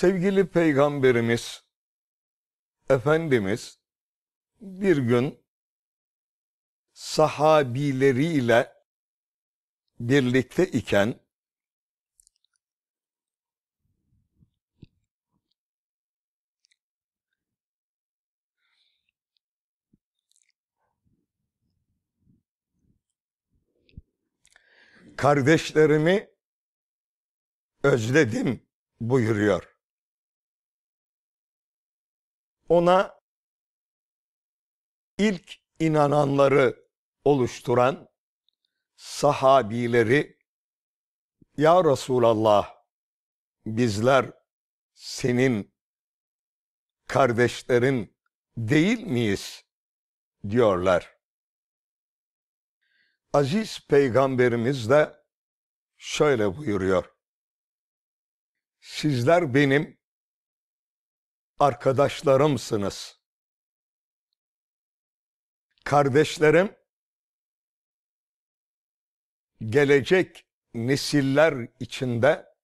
Sevgili Peygamberimiz, Efendimiz bir gün sahabileriyle birlikte iken kardeşlerimi özledim buyuruyor ona ilk inananları oluşturan sahabileri Ya Resulallah bizler senin kardeşlerin değil miyiz diyorlar. Aziz peygamberimiz de şöyle buyuruyor. Sizler benim arkadaşlarımsınız. Kardeşlerim, gelecek nesiller içinde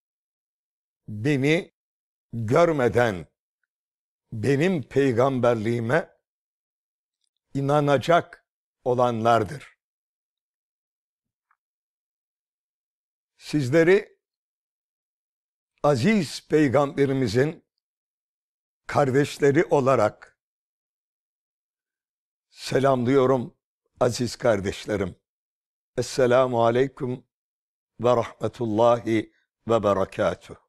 beni görmeden benim peygamberliğime inanacak olanlardır. Sizleri aziz peygamberimizin kardeşleri olarak selamlıyorum aziz kardeşlerim. Esselamu aleyküm ve rahmetullahi ve berekatuhu.